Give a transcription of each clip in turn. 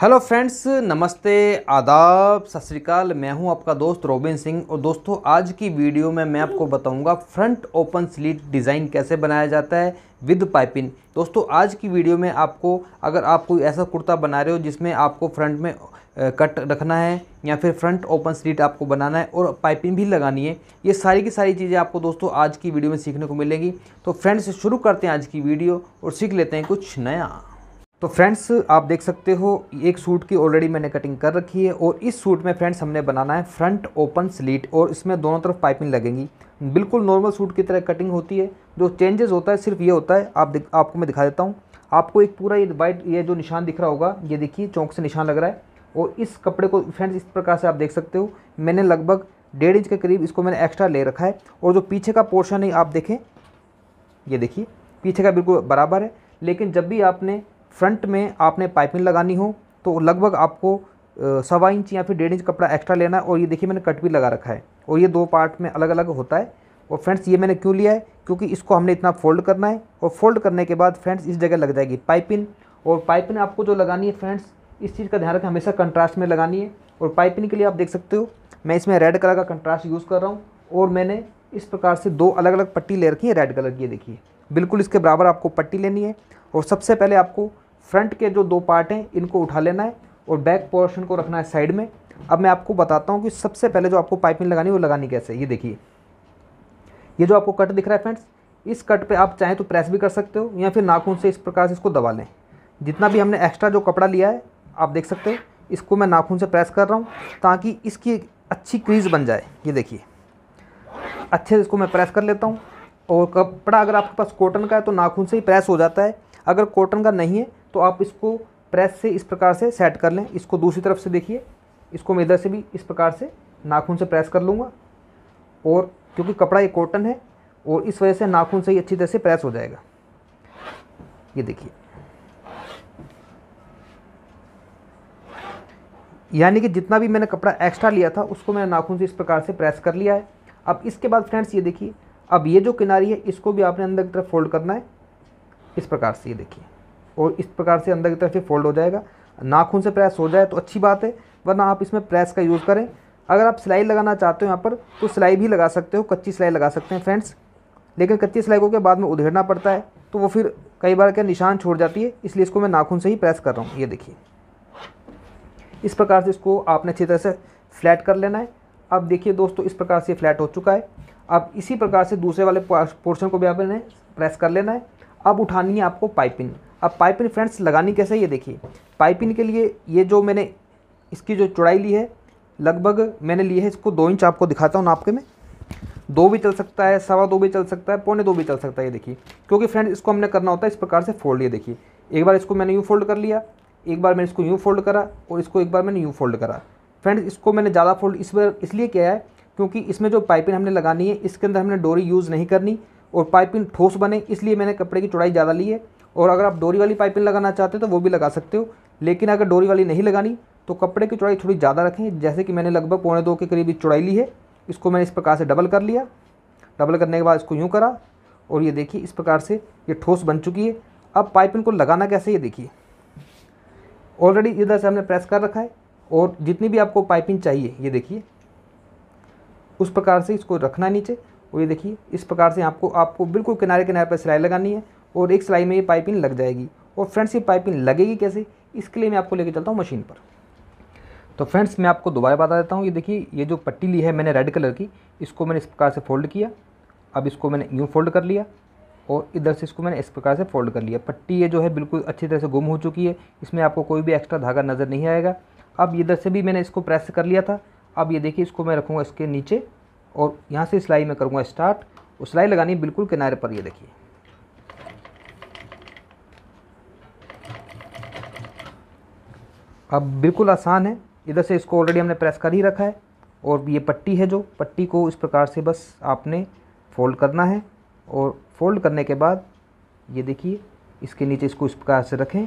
hello friends नमस्ते आदाब सत श्रीकाल मैं हूं आपका दोस्त रोबिन सिंह और दोस्तों आज की वीडियो में मैं आपको बताऊंगा फ्रंट ओपन स्लीट डिज़ाइन कैसे बनाया जाता है विद पाइपिंग दोस्तों आज की वीडियो में आपको अगर आप कोई ऐसा कुर्ता बना रहे हो जिसमें आपको फ्रंट में कट रखना है या फिर फ्रंट ओपन स्लीट आपको बनाना है और पाइपिंग भी लगानी है ये सारी की सारी चीज़ें आपको दोस्तों आज की वीडियो में सीखने को मिलेंगी तो फ्रेंड्स शुरू करते हैं आज की वीडियो और सीख लेते हैं कुछ नया तो फ्रेंड्स आप देख सकते हो एक सूट की ऑलरेडी मैंने कटिंग कर रखी है और इस सूट में फ्रेंड्स हमने बनाना है फ्रंट ओपन स्लीट और इसमें दोनों तरफ पाइपिंग लगेंगी बिल्कुल नॉर्मल सूट की तरह कटिंग होती है जो चेंजेस होता है सिर्फ ये होता है आप आपको मैं दिखा देता हूँ आपको एक पूरा ये वाइट ये जो निशान दिख रहा होगा ये देखिए चौंक से निशान लग रहा है और इस कपड़े को फ्रेंड्स इस प्रकार से आप देख सकते हो मैंने लगभग डेढ़ इंच के करीब इसको मैंने एक्स्ट्रा ले रखा है और जो पीछे का पोर्शन है आप देखें ये देखिए पीछे का बिल्कुल बराबर है लेकिन जब भी आपने फ्रंट में आपने पाइपिंग लगानी हो तो लगभग आपको सवा इंच या फिर डेढ़ इंच कपड़ा एक्स्ट्रा लेना है और ये देखिए मैंने कट भी लगा रखा है और ये दो पार्ट में अलग अलग होता है और फ्रेंड्स ये मैंने क्यों लिया है क्योंकि इसको हमने इतना फोल्ड करना है और फोल्ड करने के बाद फ्रेंड्स इस जगह लग जाएगी पाइपिन और पाइपिन आपको जो लगानी है फ्रेंड्स इस चीज़ का ध्यान रखें हमेशा कंट्रास्ट में लगानी है और पाइपिन के लिए आप देख सकते हो मैं इसमें रेड कलर का कंट्रास्ट यूज़ कर रहा हूँ और मैंने इस प्रकार से दो अलग अलग पट्टी ले रखी है रेड कलर की देखिए बिल्कुल इसके बराबर आपको पट्टी लेनी है और सबसे पहले आपको फ्रंट के जो दो पार्ट हैं इनको उठा लेना है और बैक पोर्शन को रखना है साइड में अब मैं आपको बताता हूँ कि सबसे पहले जो आपको पाइपिंग लगानी है वो लगानी कैसे ये देखिए ये जो आपको कट दिख रहा है फ्रेंड्स इस कट पे आप चाहें तो प्रेस भी कर सकते हो या फिर नाखून से इस प्रकार से इसको दबा लें जितना भी हमने एक्स्ट्रा जो कपड़ा लिया है आप देख सकते हैं इसको मैं नाखून से प्रेस कर रहा हूँ ताकि इसकी अच्छी क्रीज़ बन जाए ये देखिए अच्छे से इसको मैं प्रेस कर लेता हूँ और कपड़ा अगर आपके पास कॉटन का है तो नाखून से ही प्रेस हो जाता है अगर कॉटन का नहीं है तो आप इसको प्रेस से इस प्रकार से सेट कर लें इसको दूसरी तरफ से देखिए इसको मैं इधर से भी इस प्रकार से नाखून से प्रेस कर लूँगा और क्योंकि कपड़ा ये कॉटन है और इस वजह से नाखून से ही अच्छी तरह से प्रेस हो जाएगा ये देखिए यानी कि जितना भी मैंने कपड़ा एक्स्ट्रा लिया था उसको मैंने नाखून से इस प्रकार से प्रेस कर लिया है अब इसके बाद फ्रेंड्स ये देखिए अब ये जो किनारी है इसको भी आपने अंदर की तरफ फोल्ड करना है इस प्रकार से ये देखिए और इस प्रकार से अंदर की तरफ ये फोल्ड हो जाएगा नाखून से प्रेस हो जाए तो अच्छी बात है वरना आप इसमें प्रेस का यूज़ करें अगर आप सिलाई लगाना चाहते हो यहाँ पर तो सिलाई भी लगा सकते हो कच्ची सिलाई लगा सकते हैं फ्रेंड्स लेकिन कच्ची सिलाई को के बाद में उधेड़ना पड़ता है तो वो फिर कई बार क्या निशान छोड़ जाती है इसलिए इसको मैं नाखून से ही प्रेस कर रहा हूँ ये देखिए इस प्रकार से इसको आपने अच्छी तरह से फ्लैट कर लेना है अब देखिए दोस्तों इस प्रकार से फ्लैट हो चुका है अब इसी प्रकार से दूसरे वाले पोर्शन को भी आपने प्रेस कर लेना है अब उठानी है आपको पाइपिंग अब पाइपिंग फ्रेंड्स लगानी कैसे ये देखिए पाइपिंग के लिए ये जो मैंने इसकी जो चौड़ाई ली है लगभग मैंने ली है इसको दो इंच आपको दिखाता हूँ नापके में दो भी चल सकता है सवा दो भी चल सकता है पौने दो भी चल सकता है ये देखिए क्योंकि फ्रेंड्स इसको हमने करना होता है इस प्रकार से फोल्ड ये देखिए एक बार इसको मैंने यूँ फोल्ड कर लिया एक बार मैंने इसको यूँ फोल्ड करा और इसको एक बार मैंने यूँ फोल्ड करा फ्रेंड्स इसको मैंने ज़्यादा फोल्ड इस बार इसलिए किया है क्योंकि इसमें जो पाइपिंग हमने लगानी है इसके अंदर हमने डोरी यूज़ नहीं करनी और पाइपिंग ठोस बने इसलिए मैंने कपड़े की चौड़ाई ज़्यादा ली है और अगर आप डोरी वाली पाइपिंग लगाना चाहते हो तो वो भी लगा सकते हो लेकिन अगर डोरी वाली नहीं लगानी तो कपड़े की चौड़ाई थोड़ी ज़्यादा रखें जैसे कि मैंने लगभग पौने दो के करीब चौड़ाई ली है इसको मैंने इस प्रकार से डबल कर लिया डबल करने के बाद इसको यूँ करा और ये देखिए इस प्रकार से ये ठोस बन चुकी है अब पाइपिंग को लगाना कैसे ये देखिए ऑलरेडी इधर से हमने प्रेस कर रखा है और जितनी भी आपको पाइपिंग चाहिए ये देखिए उस प्रकार से इसको रखना नीचे और ये देखिए इस प्रकार से आपको आपको बिल्कुल किनारे किनारे पर सिलाई लगानी है और एक सिलाई में ये पाइपिंग लग जाएगी और फ्रेंड्स ये पाइपिंग लगेगी कैसे इसके लिए मैं आपको लेके चलता हूँ मशीन पर तो फ्रेंड्स मैं आपको दोबारा बता देता हूँ ये देखिए ये जो पट्टी ली है मैंने रेड कलर की इसको मैंने इस प्रकार से फोल्ड किया अब इसको मैंने यूँ फोल्ड कर लिया और इधर से इसको मैंने इस प्रकार से फोल्ड कर लिया पट्टी ये जो है बिल्कुल अच्छी तरह से गुम हो चुकी है इसमें आपको कोई भी एक्स्ट्रा धागा नज़र नहीं आएगा अब इधर से भी मैंने इसको प्रेस कर लिया था अब ये देखिए इसको मैं रखूँगा इसके नीचे और यहाँ से सिलाई मैं करूँगा स्टार्ट और सिलाई लगानी बिल्कुल किनारे पर ये देखिए अब बिल्कुल आसान है इधर से इसको ऑलरेडी हमने प्रेस कर ही रखा है और ये पट्टी है जो पट्टी को इस प्रकार से बस आपने फ़ोल्ड करना है और फोल्ड करने के बाद ये देखिए इसके नीचे इसको इस प्रकार से रखें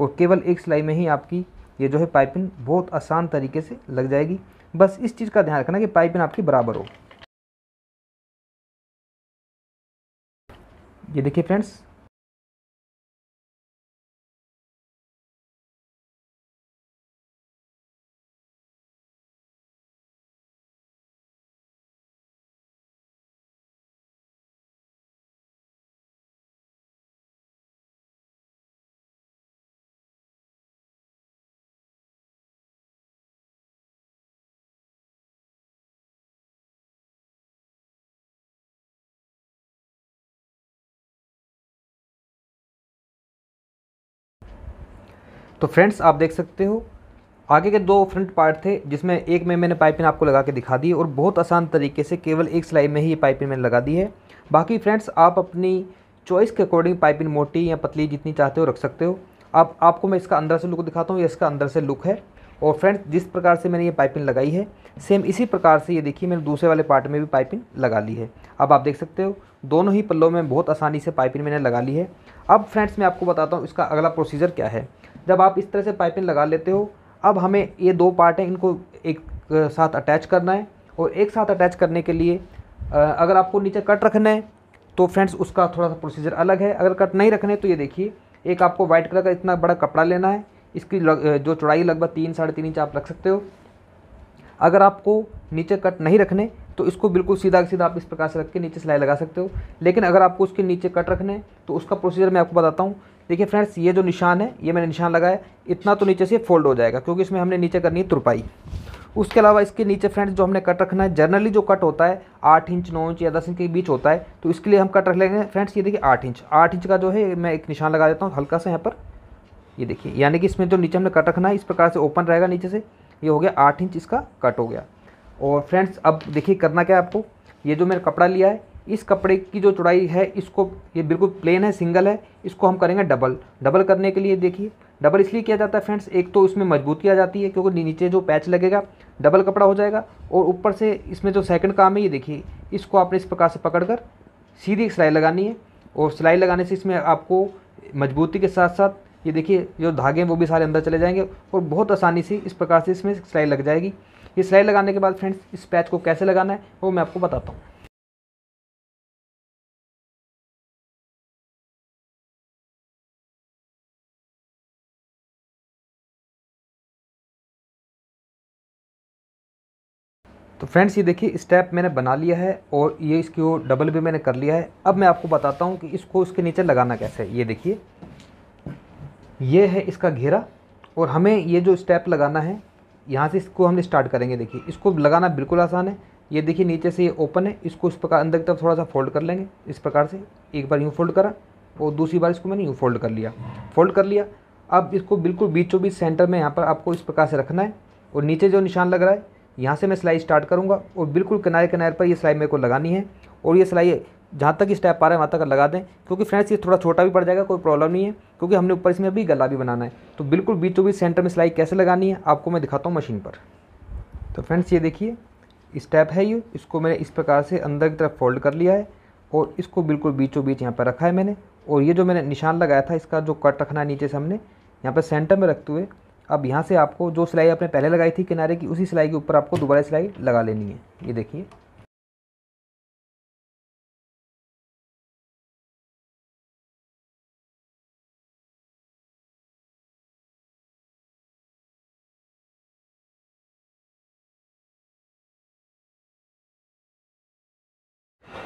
और केवल एक सिलाई में ही आपकी ये जो है पाइपिंग बहुत आसान तरीके से लग जाएगी बस इस चीज़ का ध्यान रखना कि पाइपिंग आपकी बराबर हो ये देखिए फ्रेंड्स तो फ्रेंड्स आप देख सकते हो आगे के दो फ्रंट पार्ट थे जिसमें एक में मैंने पाइपिंग आपको लगा के दिखा दी और बहुत आसान तरीके से केवल एक सिलाई में ही ये पाइपिंग मैंने लगा दी है बाकी फ्रेंड्स आप अपनी चॉइस के अकॉर्डिंग पाइपिंग मोटी या पतली जितनी चाहते हो रख सकते हो आप आपको मैं इसका अंदर से लुक दिखाता हूँ ये इसका अंदर से लुक है और फ्रेंड्स जिस प्रकार से मैंने ये पाइपिंग लगाई है सेम इसी प्रकार से ये देखिए मैंने दूसरे वाले पार्ट में भी पाइपिंग लगा ली है अब आप देख सकते हो दोनों ही पल्लों में बहुत आसानी से पाइपिंग मैंने लगा ली है अब फ्रेंड्स मैं आपको बताता हूँ इसका अगला प्रोसीजर क्या है जब आप इस तरह से पाइपिंग लगा लेते हो अब हमें ये दो पार्ट हैं इनको एक साथ अटैच करना है और एक साथ अटैच करने के लिए अगर आपको नीचे कट रखना है तो फ्रेंड्स उसका थोड़ा सा प्रोसीजर अलग है अगर कट नहीं रखने तो ये देखिए एक आपको वाइट कलर का इतना बड़ा कपड़ा लेना है इसकी जो चौड़ाई लगभग तीन साढ़े तीन इंच आप रख सकते हो अगर आपको नीचे कट नहीं रखने तो इसको बिल्कुल सीधा सीधा आप इस प्रकार से रख के नीचे सिलाई लगा सकते हो लेकिन अगर आपको उसके नीचे कट रखने तो उसका प्रोसीजर मैं आपको बताता हूँ देखिए फ्रेंड्स ये जो निशान है ये मैंने निशान लगाया इतना तो नीचे से फोल्ड हो जाएगा क्योंकि इसमें हमने नीचे करनी है तुरपाई उसके अलावा इसके नीचे फ्रेंड्स जो हमने कट रखना है जनरली जो कट होता है आठ इंच नौ इंच या दस इंच के बीच होता है तो इसके लिए हम कट रख लेंगे फ्रेंड्स ये देखिए आठ इंच आठ इंच का जो है मैं एक निशान लगा देता हूँ हल्का सा यहाँ पर ये देखिए यानी कि इसमें जो नीचे हमने कट रखना है इस प्रकार से ओपन रहेगा नीचे से ये हो गया आठ इंच इसका कट हो गया और फ्रेंड्स अब देखिए करना क्या है आपको ये जो मैंने कपड़ा लिया है इस कपड़े की जो चौड़ाई है इसको ये बिल्कुल प्लेन है सिंगल है इसको हम करेंगे डबल डबल करने के लिए देखिए डबल इसलिए किया जाता है फ्रेंड्स एक तो इसमें मजबूती आ जाती है क्योंकि नीचे जो पैच लगेगा डबल कपड़ा हो जाएगा और ऊपर से इसमें जो सेकंड काम है ये देखिए इसको आपने इस प्रकार से पकड़कर सीधी सिलाई लगानी है और सिलाई लगाने से इसमें आपको मजबूती के साथ साथ ये देखिए जो धागे हैं वो भी सारे अंदर चले जाएंगे और बहुत आसानी से इस प्रकार से इसमें सिलाई लग जाएगी ये सिलाई लगाने के बाद फ्रेंड्स इस पैच को कैसे लगाना है वो मैं आपको बताता हूँ तो फ्रेंड्स ये देखिए स्टेप मैंने बना लिया है और ये वो डबल भी मैंने कर लिया है अब मैं आपको बताता हूँ कि इसको इसके नीचे लगाना कैसे है ये देखिए ये है इसका घेरा और हमें ये जो स्टेप लगाना है यहाँ से इसको हम स्टार्ट करेंगे देखिए इसको लगाना बिल्कुल आसान है ये देखिए नीचे से ये ओपन है इसको इस प्रकार अंदर की तरफ थोड़ा सा फोल्ड कर लेंगे इस प्रकार से एक बार यूँ फोल्ड करा और दूसरी बार इसको मैंने यूँ फोल्ड कर लिया फोल्ड कर लिया अब इसको बिल्कुल बीचों बीच सेंटर में यहाँ पर आपको इस प्रकार से रखना है और नीचे जो निशान लग रहा है यहाँ से मैं सिलाई स्टार्ट करूँगा और बिल्कुल किनारे किनारे पर ये सिलाई मेरे को लगानी है और ये सिलाई जहाँ तक स्टेप आ रहा है वहाँ तक लगा दें क्योंकि फ्रेंड्स ये थोड़ा छोटा भी पड़ जाएगा कोई प्रॉब्लम नहीं है क्योंकि हमने ऊपर इसमें अभी गला भी बनाना है तो बिल्कुल बीचों बीच सेंटर में सिलाई कैसे लगानी है आपको मैं दिखाता हूँ मशीन पर तो फ्रेंड्स ये देखिए स्टेप है ये इसको मैंने इस प्रकार से अंदर की तरफ फोल्ड कर लिया है और इसको बिल्कुल बीचों बीच यहाँ पर रखा है मैंने और ये जो मैंने निशान लगाया था इसका जो कट रखना है नीचे से हमने यहाँ पर सेंटर में रखते हुए अब यहाँ से आपको जो सिलाई आपने पहले लगाई थी किनारे की उसी सिलाई के ऊपर आपको दोबारा सिलाई लगा लेनी है ये देखिए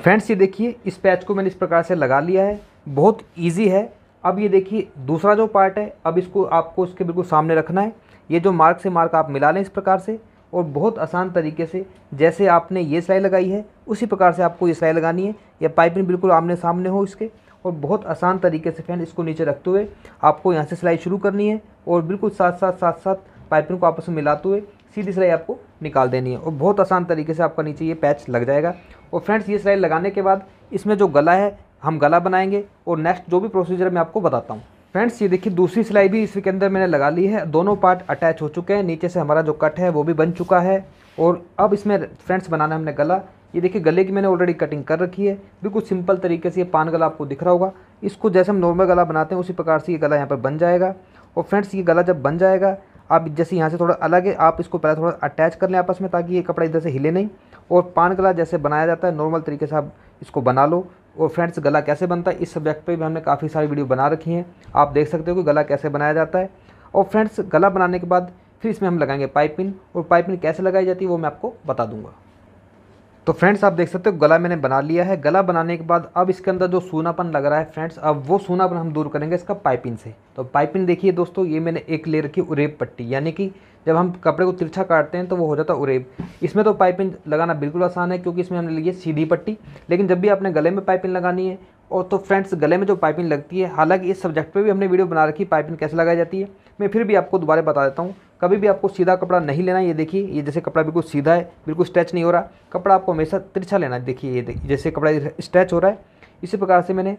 फ्रेंड्स ये देखिए इस पैच को मैंने इस प्रकार से लगा लिया है बहुत इजी है अब ये देखिए दूसरा जो पार्ट है अब इसको आपको इसके बिल्कुल सामने रखना है ये जो मार्क से मार्क आप मिला लें इस प्रकार से और बहुत आसान तरीके से जैसे आपने ये सिलाई लगाई है उसी प्रकार से आपको ये सिलाई लगानी है या पाइपिंग बिल्कुल आमने सामने हो इसके और बहुत आसान तरीके से फैन इसको नीचे रखते हुए आपको यहाँ से सिलाई शुरू करनी है और बिल्कुल साथ साथ साथ साथ पाइपिंग को आपस में मिलाते हुए सीधी सिलाई आपको निकाल देनी है और बहुत आसान तरीके से आपका नीचे ये पैच लग जाएगा और फ्रेंड्स ये सिलाई लगाने के बाद इसमें जो गला है हम गला बनाएंगे और नेक्स्ट जो भी प्रोसीजर मैं आपको बताता हूँ फ्रेंड्स ये देखिए दूसरी सिलाई भी इसके अंदर मैंने लगा ली है दोनों पार्ट अटैच हो चुके हैं नीचे से हमारा जो कट है वो भी बन चुका है और अब इसमें फ्रेंड्स बनाना हमने गला ये देखिए गले की मैंने ऑलरेडी कटिंग कर रखी है बिल्कुल सिंपल तरीके से ये पान गला आपको दिख रहा होगा इसको जैसे हम नॉर्मल गला बनाते हैं उसी प्रकार से ये गला यहाँ पर बन जाएगा और फ्रेंड्स ये गला जब बन जाएगा आप जैसे यहाँ से थोड़ा अलग है आप इसको पहले थोड़ा अटैच कर लें आपस में ताकि ये कपड़ा इधर से हिले नहीं और पान गला जैसे बनाया जाता है नॉर्मल तरीके से आप इसको बना लो और फ्रेंड्स गला कैसे बनता है इस सब्जेक्ट पे भी हमने काफ़ी सारी वीडियो बना रखी हैं आप देख सकते हो कि गला कैसे बनाया जाता है और फ्रेंड्स गला बनाने के बाद फिर इसमें हम लगाएंगे पाइपिन और पाइपिन कैसे लगाई जाती है वो मैं आपको बता दूंगा तो फ्रेंड्स आप देख सकते हो गला मैंने बना लिया है गला बनाने के बाद अब इसके अंदर जो सोनापन लग रहा है फ्रेंड्स अब वो सोनापन हम दूर करेंगे इसका पाइपिन से तो पाइपिन देखिए दोस्तों ये मैंने एक ले रखी रेप पट्टी यानी कि जब हम कपड़े को तिरछा काटते हैं तो वो हो जाता है उरेब इसमें तो पाइपिंग लगाना बिल्कुल आसान है क्योंकि इसमें हमने लिए सीधी पट्टी लेकिन जब भी आपने गले में पाइपिंग लगानी है और तो फ्रेंड्स गले में जो पाइपिंग लगती है हालांकि इस सब्जेक्ट पर भी हमने वीडियो बना रखी पाइपिंग कैसे लगाई जाती है मैं फिर भी आपको दोबारा बता देता हूँ कभी भी आपको सीधा कपड़ा नहीं लेना ये देखिए ये जैसे कपड़ा बिल्कुल सीधा है बिल्कुल स्ट्रेच नहीं हो रहा कपड़ा आपको हमेशा तिरछा लेना है देखिए ये देखिए जैसे कपड़ा स्ट्रेच हो रहा है इसी प्रकार से मैंने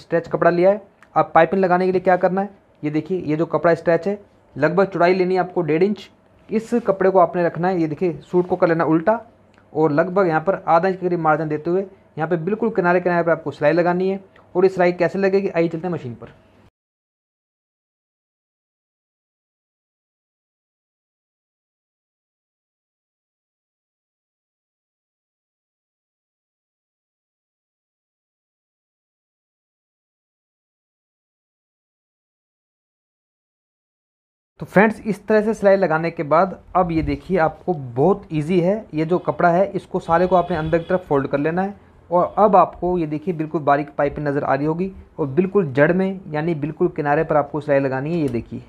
स्ट्रेच कपड़ा लिया है आप पाइपिंग लगाने के लिए क्या करना है ये देखिए ये जो कपड़ा स्ट्रेच है लगभग चौड़ाई लेनी है आपको डेढ़ इंच इस कपड़े को आपने रखना है ये देखिए सूट को कर लेना उल्टा और लगभग यहाँ पर आधा इंच के करीब मार्जिन देते हुए यहाँ पे बिल्कुल किनारे किनारे पर आपको सिलाई लगानी है और ये सिलाई कैसे लगेगी आइए चलते हैं मशीन पर तो फ्रेंड्स इस तरह से सिलाई लगाने के बाद अब ये देखिए आपको बहुत इजी है ये जो कपड़ा है इसको सारे को आपने अंदर की तरफ फोल्ड कर लेना है और अब आपको ये देखिए बिल्कुल बारीक पाइप नज़र आ रही होगी और बिल्कुल जड़ में यानी बिल्कुल किनारे पर आपको सिलाई लगानी है ये देखिए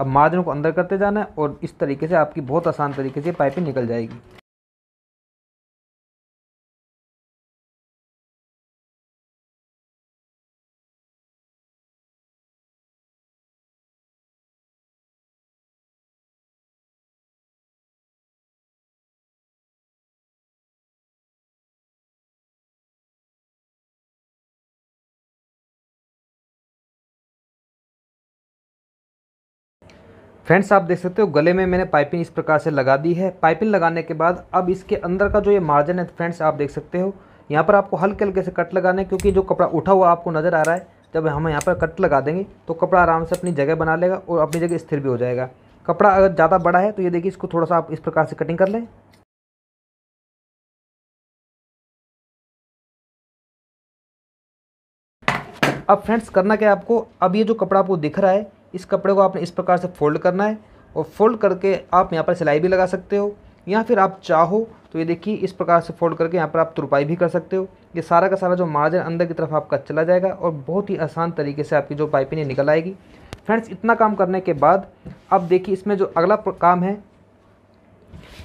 अब मार्जिन को अंदर करते जाना है और इस तरीके से आपकी बहुत आसान तरीके से पाइपें निकल जाएगी फ्रेंड्स आप देख सकते हो गले में मैंने पाइपिंग इस प्रकार से लगा दी है पाइपिंग लगाने के बाद अब इसके अंदर का जो ये मार्जिन है फ्रेंड्स आप देख सकते हो यहाँ पर आपको हल्के हल्के से कट लगाना है क्योंकि जो कपड़ा उठा हुआ आपको नज़र आ रहा है जब हम यहाँ पर कट लगा देंगे तो कपड़ा आराम से अपनी जगह बना लेगा और अपनी जगह स्थिर भी हो जाएगा कपड़ा अगर ज़्यादा बड़ा है तो ये देखिए इसको थोड़ा सा आप इस प्रकार से कटिंग कर लें अब फ्रेंड्स करना क्या आपको अब ये जो कपड़ा आपको दिख रहा है इस कपड़े को आपने इस प्रकार से फोल्ड करना है और फोल्ड करके आप यहाँ पर सिलाई भी लगा सकते हो या फिर आप चाहो तो ये देखिए इस प्रकार से फोल्ड करके यहाँ पर आप तुरपाई भी कर सकते हो ये सारा का सारा जो मार्जिन अंदर की तरफ आपका चला जाएगा और बहुत ही आसान तरीके से आपकी जो पाइपिंग निकल आएगी फ्रेंड्स इतना काम करने के बाद अब देखिए इसमें जो अगला काम है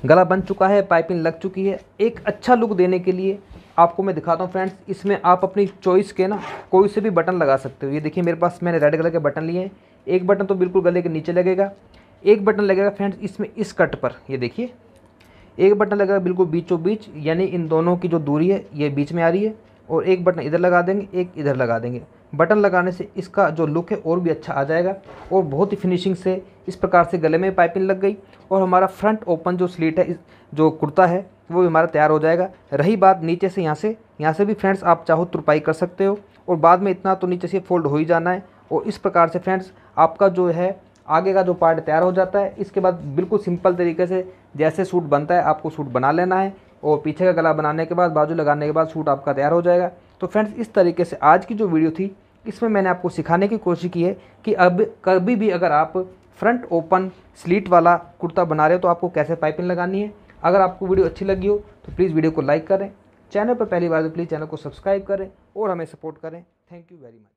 गला बन चुका है पाइपिंग लग चुकी है एक अच्छा लुक देने के लिए आपको मैं दिखाता हूँ फ्रेंड्स इसमें आप अपनी चॉइस के ना कोई से भी बटन लगा सकते हो ये देखिए मेरे पास मैंने रेड कलर के बटन लिए हैं एक बटन तो बिल्कुल गले के नीचे लगेगा एक बटन लगेगा फ्रेंड्स इसमें इस कट पर ये देखिए एक बटन लगेगा बिल्कुल बीचों बीच यानी इन दोनों की जो दूरी है ये बीच में आ रही है और एक बटन इधर लगा देंगे एक इधर लगा देंगे बटन लगाने से इसका जो लुक है और भी अच्छा आ जाएगा और बहुत ही फिनिशिंग से इस प्रकार से गले में पाइपिंग लग गई और हमारा फ्रंट ओपन जो स्लीट है जो कुर्ता है वो भी हमारा तैयार हो जाएगा रही बात नीचे से यहाँ से यहाँ से भी फ्रेंड्स आप चाहो तो तुरपाई कर सकते हो और बाद में इतना तो नीचे से फोल्ड हो ही जाना है और इस प्रकार से फ्रेंड्स आपका जो है आगे का जो पार्ट तैयार हो जाता है इसके बाद बिल्कुल सिंपल तरीके से जैसे सूट बनता है आपको सूट बना लेना है और पीछे का गला बनाने के बाद बाजू लगाने के बाद सूट आपका तैयार हो जाएगा तो फ्रेंड्स इस तरीके से आज की जो वीडियो थी इसमें मैंने आपको सिखाने की कोशिश की है कि अब कभी भी अगर आप फ्रंट ओपन स्लीट वाला कुर्ता बना रहे हो तो आपको कैसे पाइपिंग लगानी है अगर आपको वीडियो अच्छी लगी हो तो प्लीज़ वीडियो को लाइक करें चैनल पर पहली बार तो प्लीज़ चैनल को सब्सक्राइब करें और हमें सपोर्ट करें थैंक यू वेरी मच